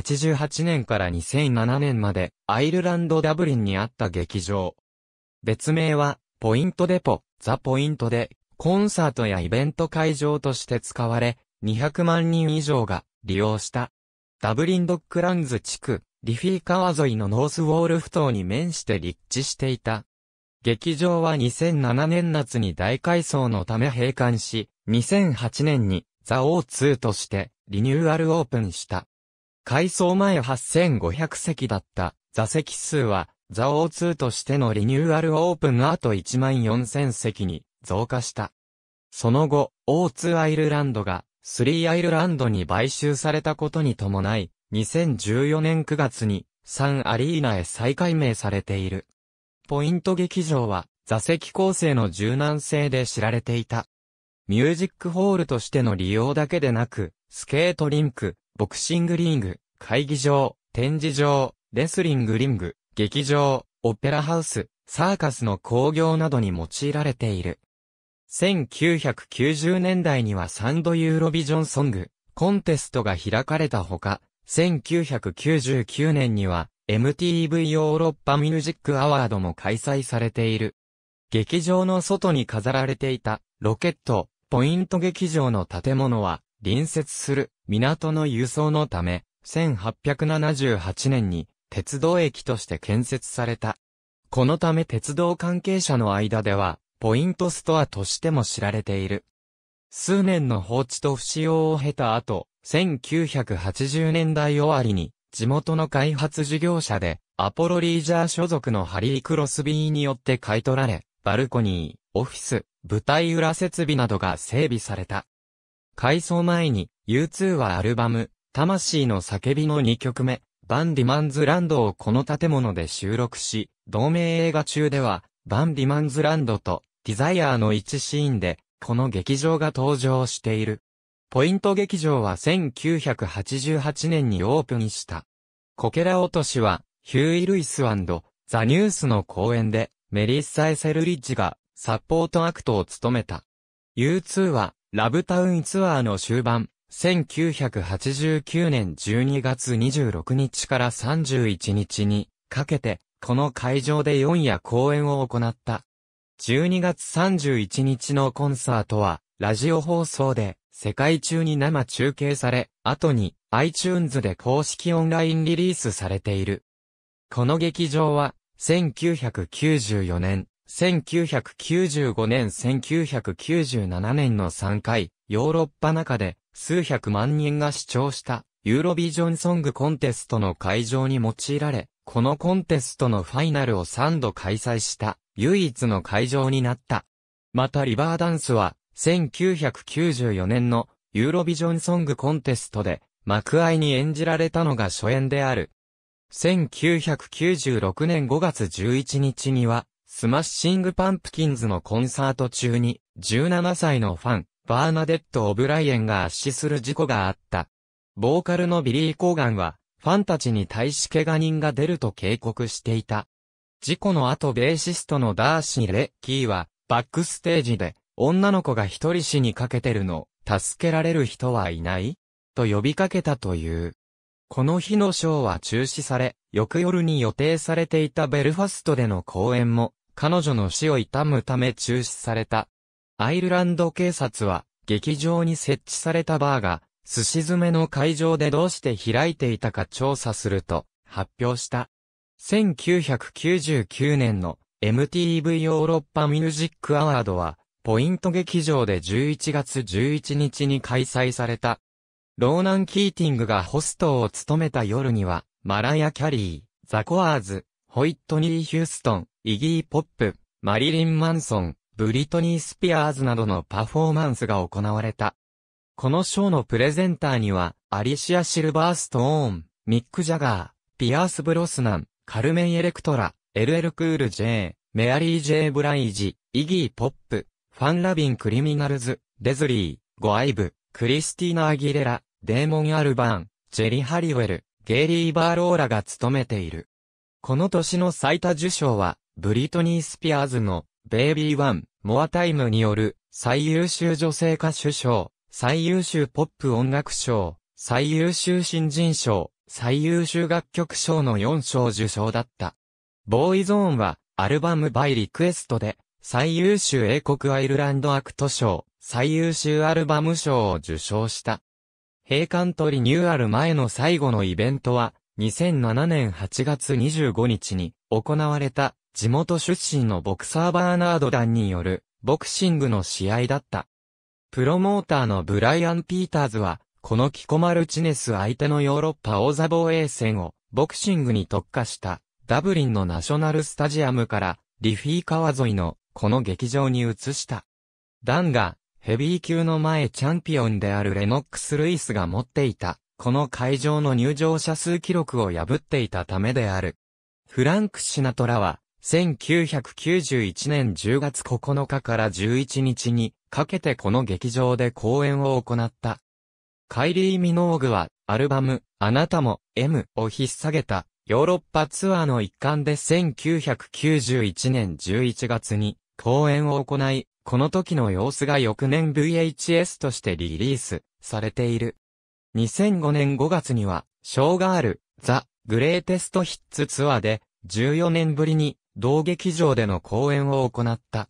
1988年から2007年まで、アイルランドダブリンにあった劇場。別名は、ポイントデポ、ザ・ポイントで、コンサートやイベント会場として使われ、200万人以上が利用した。ダブリンドックランズ地区、リフィー川沿いのノースウォール埠頭に面して立地していた。劇場は2007年夏に大改装のため閉館し、2008年にザ・オーツーとしてリニューアルオープンした。改装前8500席だった座席数は、ザオー2としてのリニューアルオープン後1万4000席に増加した。その後、オツー。アイルランドがスリーアイルランドに買収されたことに伴い、2014年9月にサンアリーナへ再改名されている。ポイント劇場は座席構成の柔軟性で知られていた。ミュージックホールとしての利用だけでなく、スケートリンク、ボクシングリング、会議場、展示場、レスリングリング、劇場、オペラハウス、サーカスの興行などに用いられている。1990年代にはサンドユーロビジョンソング、コンテストが開かれたほか、1999年には MTV ヨーロッパミュージックアワードも開催されている。劇場の外に飾られていたロケット、ポイント劇場の建物は隣接する港の輸送のため、1878年に鉄道駅として建設された。このため鉄道関係者の間では、ポイントストアとしても知られている。数年の放置と不使用を経た後、1980年代終わりに、地元の開発事業者で、アポロリージャー所属のハリー・クロスビーによって買い取られ、バルコニー、オフィス、舞台裏設備などが整備された。改装前に、U2 はアルバム、魂の叫びの2曲目、バンディマンズランドをこの建物で収録し、同名映画中では、バンディマンズランドと、ディザイアーの1シーンで、この劇場が登場している。ポイント劇場は1988年にオープンした。コケラ落としは、ヒューイ・ルイスザ・ニュースの公演で、メリッサ・エセルリッジが、サポートアクトを務めた。U2 は、ラブタウンツアーの終盤、1989年12月26日から31日にかけて、この会場で4夜公演を行った。12月31日のコンサートは、ラジオ放送で世界中に生中継され、後に iTunes で公式オンラインリリースされている。この劇場は、1994年、1995年1997年の3回、ヨーロッパ中で数百万人が視聴したユーロビジョンソングコンテストの会場に用いられ、このコンテストのファイナルを3度開催した唯一の会場になった。またリバーダンスは1994年のユーロビジョンソングコンテストで幕愛に演じられたのが初演である。1996年5月11日にはスマッシングパンプキンズのコンサート中に、17歳のファン、バーナデット・オブライエンが圧死する事故があった。ボーカルのビリー・コーガンは、ファンたちに対し怪我人が出ると警告していた。事故の後ベーシストのダーシー・レッキーは、バックステージで、女の子が一人死にかけてるの、助けられる人はいないと呼びかけたという。この日のショーは中止され、翌夜に予定されていたベルファストでの公演も彼女の死を悼むため中止された。アイルランド警察は、劇場に設置されたバーが、寿司詰めの会場でどうして開いていたか調査すると、発表した。1999年の MTV ヨーロッパミュージックアワードは、ポイント劇場で11月11日に開催された。ローナン・キーティングがホストを務めた夜には、マラヤ・キャリー、ザ・コアーズ、ホイットニー・ヒューストン、イギー・ポップ、マリリン・マンソン、ブリトニー・スピアーズなどのパフォーマンスが行われた。このショーのプレゼンターには、アリシア・シルバーストーン、ミック・ジャガー、ピアース・ブロスナン、カルメン・エレクトラ、エル・エル・クール・ジェー、メアリー・ジェー・ブライジ、イギー・ポップ、ファン・ラビン・クリミナルズ、デズリー、ゴアイブ、クリスティーナ・アギレラ、デーモン・アルバーン、ジェリ・ハリウェル、ゲイリー・バーローラが務めている。この年の最多受賞は、ブリトニー・スピアーズの、ベイビー・ワン、モア・タイムによる、最優秀女性歌手賞、最優秀ポップ音楽賞、最優秀新人賞、最優秀楽曲賞の4賞受賞だった。ボーイゾーンは、アルバムバイリクエストで、最優秀英国アイルランドアクト賞、最優秀アルバム賞を受賞した。閉館とリニューアル前の最後のイベントは、2007年8月25日に行われた地元出身のボクサーバーナード団によるボクシングの試合だった。プロモーターのブライアン・ピーターズは、このキコマルチネス相手のヨーロッパ王座防衛戦をボクシングに特化したダブリンのナショナルスタジアムからリフィー川沿いのこの劇場に移した。ダンがヘビー級の前チャンピオンであるレノックス・ルイスが持っていたこの会場の入場者数記録を破っていたためである。フランク・シナトラは、1991年10月9日から11日にかけてこの劇場で公演を行った。カイリー・ミノーグは、アルバム、あなたも、M を引っ提げた、ヨーロッパツアーの一環で1991年11月に公演を行い、この時の様子が翌年 VHS としてリリースされている。2005年5月には、ショーガール、ザ・グレーテストヒッツツアーで、14年ぶりに、同劇場での公演を行った。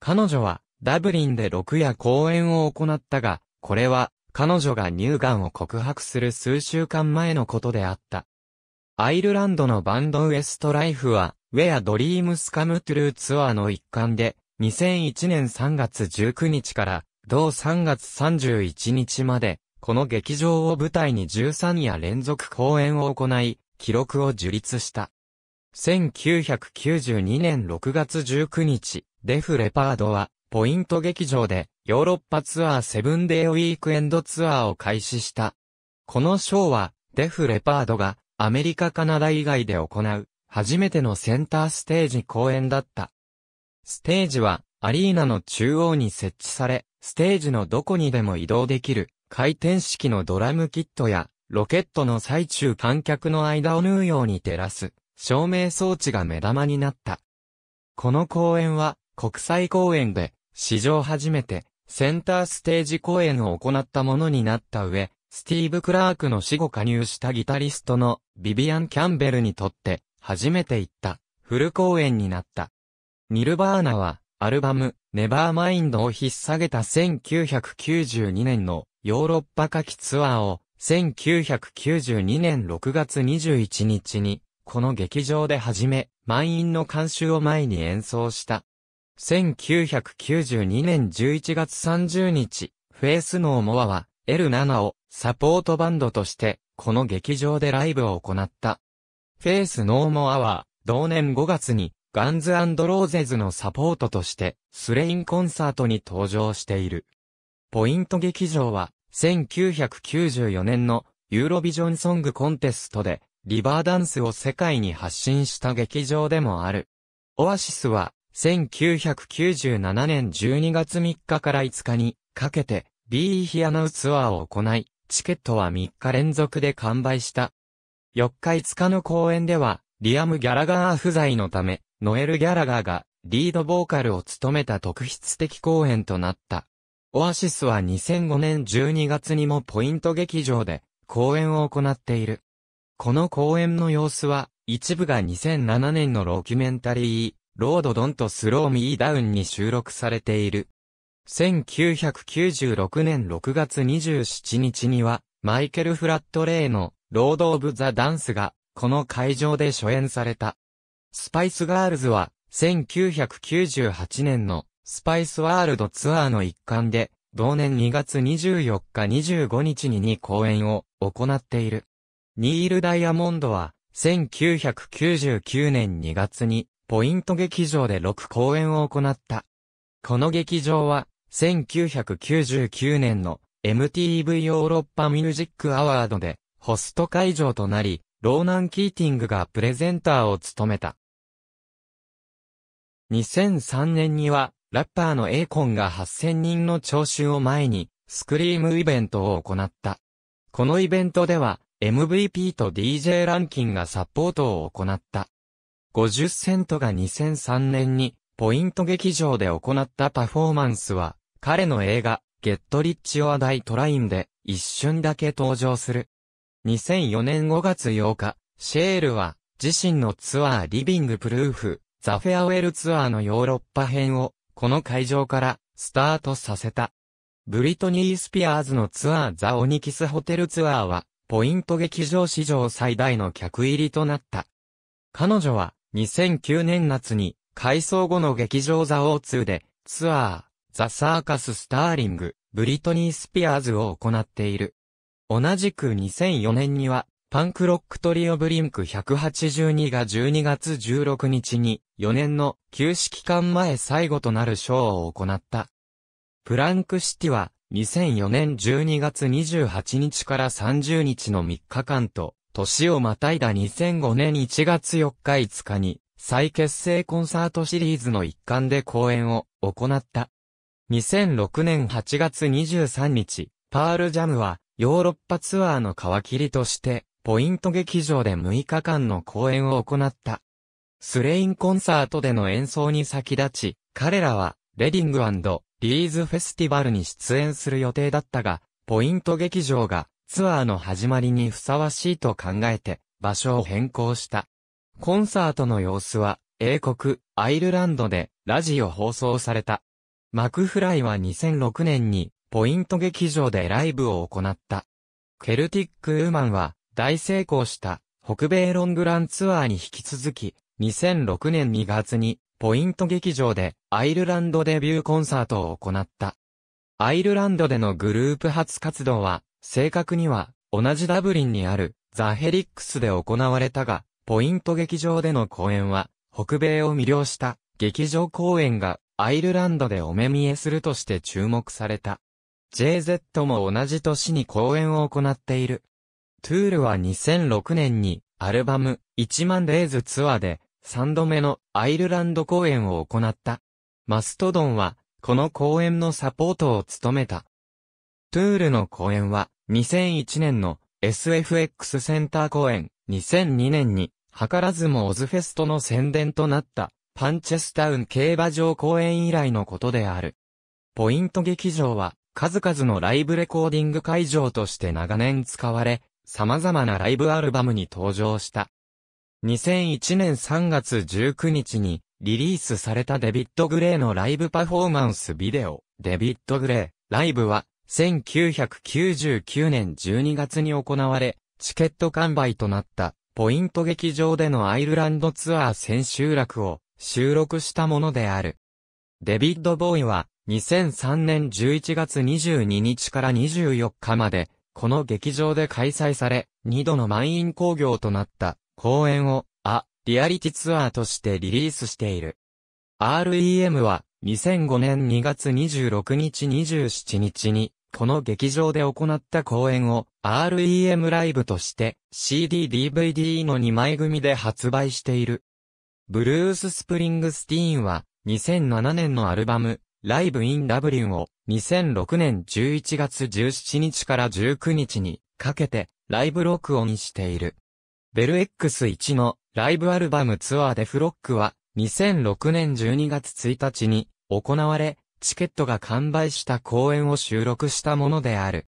彼女は、ダブリンで6夜公演を行ったが、これは、彼女が乳がんを告白する数週間前のことであった。アイルランドのバンドウエストライフは、ウェア・ドリームスカム・トゥルーツアーの一環で、2001年3月19日から、同3月31日まで、この劇場を舞台に13夜連続公演を行い、記録を樹立した。1992年6月19日、デフレパードは、ポイント劇場で、ヨーロッパツアーセブンデイウィークエンドツアーを開始した。このショーは、デフレパードが、アメリカカナダ以外で行う、初めてのセンターステージ公演だった。ステージは、アリーナの中央に設置され、ステージのどこにでも移動できる、回転式のドラムキットや、ロケットの最中観客の間を縫うように照らす、照明装置が目玉になった。この公演は、国際公演で、史上初めて、センターステージ公演を行ったものになった上、スティーブ・クラークの死後加入したギタリストのビビアン・キャンベルにとって、初めて行った、フル公演になった。ニルバーナは、アルバム、ネバーマインドを引っ提げた1992年のヨーロッパ夏季ツアーを1992年6月21日に、この劇場で始め、満員の監修を前に演奏した。1992年11月30日、フェイスノーモアは、L7 をサポートバンドとして、この劇場でライブを行った。フェイスノーモアは、同年5月に、ガンズローゼズのサポートとして、スレインコンサートに登場している。ポイント劇場は、1994年のユーロビジョンソングコンテストでリバーダンスを世界に発信した劇場でもある。オアシスは1997年12月3日から5日にかけて b ヒアナウツアーを行い、チケットは3日連続で完売した。4日5日の公演では、リアム・ギャラガー不在のため、ノエル・ギャラガーがリードボーカルを務めた特筆的公演となった。オアシスは2005年12月にもポイント劇場で公演を行っている。この公演の様子は、一部が2007年のロキュメンタリー、ロードドンとスローミーダウンに収録されている。1996年6月27日には、マイケル・フラットレイのロード・オブ・ザ・ダンスが、この会場で初演された。スパイス・ガールズは、1998年のスパイスワールドツアーの一環で、同年2月24日25日に2公演を行っている。ニール・ダイヤモンドは、1999年2月に、ポイント劇場で6公演を行った。この劇場は、1999年の MTV ヨーロッパミュージックアワードで、ホスト会場となり、ローナン・キーティングがプレゼンターを務めた。2003年には、ラッパーのエーコンが8000人の聴衆を前に、スクリームイベントを行った。このイベントでは、MVP と DJ ランキンがサポートを行った。50セントが2003年に、ポイント劇場で行ったパフォーマンスは、彼の映画、ゲットリッチ・オア・ダイ・トラインで、一瞬だけ登場する。2004年5月8日、シェールは、自身のツアーリビングプルーフ、ザ・フェアウェルツアーのヨーロッパ編をこの会場からスタートさせた。ブリトニー・スピアーズのツアーザ・オニキスホテルツアーは、ポイント劇場史上最大の客入りとなった。彼女は、2009年夏に、改装後の劇場ザ・オーツーで、ツアー、ザ・サーカス・スターリング、ブリトニー・スピアーズを行っている。同じく2004年には、パンクロックトリオブリンク182が12月16日に4年の休止期間前最後となるショーを行った。プランクシティは2004年12月28日から30日の3日間と年をまたいだ2005年1月4日5日に再結成コンサートシリーズの一環で公演を行った。2006年8月23日、パールジャムはヨーロッパツアーの皮切りとしてポイント劇場で6日間の公演を行った。スレインコンサートでの演奏に先立ち、彼らは、レディングリーズフェスティバルに出演する予定だったが、ポイント劇場がツアーの始まりにふさわしいと考えて場所を変更した。コンサートの様子は英国、アイルランドでラジオ放送された。マクフライは2006年にポイント劇場でライブを行った。ケルティックウーマンは大成功した北米ロングランツアーに引き続き、2006年2月にポイント劇場でアイルランドデビューコンサートを行った。アイルランドでのグループ初活動は、正確には同じダブリンにあるザ・ヘリックスで行われたが、ポイント劇場での公演は、北米を魅了した劇場公演がアイルランドでお目見えするとして注目された。JZ も同じ年に公演を行っている。トゥールは2006年にアルバム1万デイズツアーで3度目のアイルランド公演を行った。マストドンはこの公演のサポートを務めた。トゥールの公演は2001年の SFX センター公演、2002年に図らずもオズフェストの宣伝となったパンチェスタウン競馬場公演以来のことである。ポイント劇場は数々のライブレコーディング会場として長年使われ、様々なライブアルバムに登場した。2001年3月19日にリリースされたデビッド・グレーのライブパフォーマンスビデオ、デビッド・グレー、ライブは1999年12月に行われ、チケット完売となったポイント劇場でのアイルランドツアー千秋楽を収録したものである。デビッド・ボーイは2003年11月22日から24日までこの劇場で開催され、2度の満員興行となった公演を、あ、リアリティツアーとしてリリースしている。REM は、2005年2月26日27日に、この劇場で行った公演を REM ライブとして CD-DVD の2枚組で発売している。ブルース・スプリングスティーンは2007年のアルバムライブ・イン・ダブリンを2006年11月17日から19日にかけてライブ録音している。ベル X1 のライブアルバムツアーでフロックは2006年12月1日に行われ、チケットが完売した公演を収録したものである。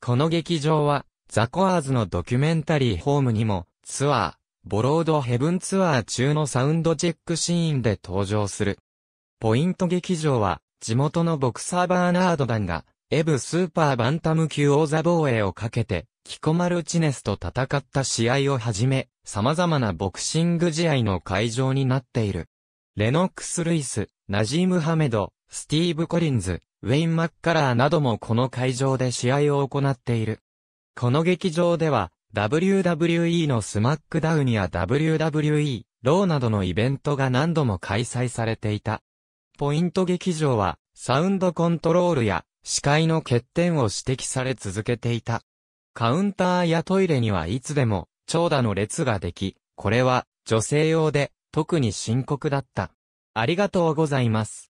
この劇場はザコアーズのドキュメンタリーホームにもツアー、ボロードヘブンツアー中のサウンドチェックシーンで登場する。ポイント劇場は地元のボクサーバーナード団が、エブスーパーバンタム級王座防衛をかけて、キコマルチネスと戦った試合をはじめ、様々なボクシング試合の会場になっている。レノックス・ルイス、ナジーム・ハメド、スティーブ・コリンズ、ウェイン・マッカラーなどもこの会場で試合を行っている。この劇場では、WWE のスマックダウンや WWE、ローなどのイベントが何度も開催されていた。ポイント劇場は、サウンドコントロールや、視界の欠点を指摘され続けていた。カウンターやトイレにはいつでも、長蛇の列ができ、これは、女性用で、特に深刻だった。ありがとうございます。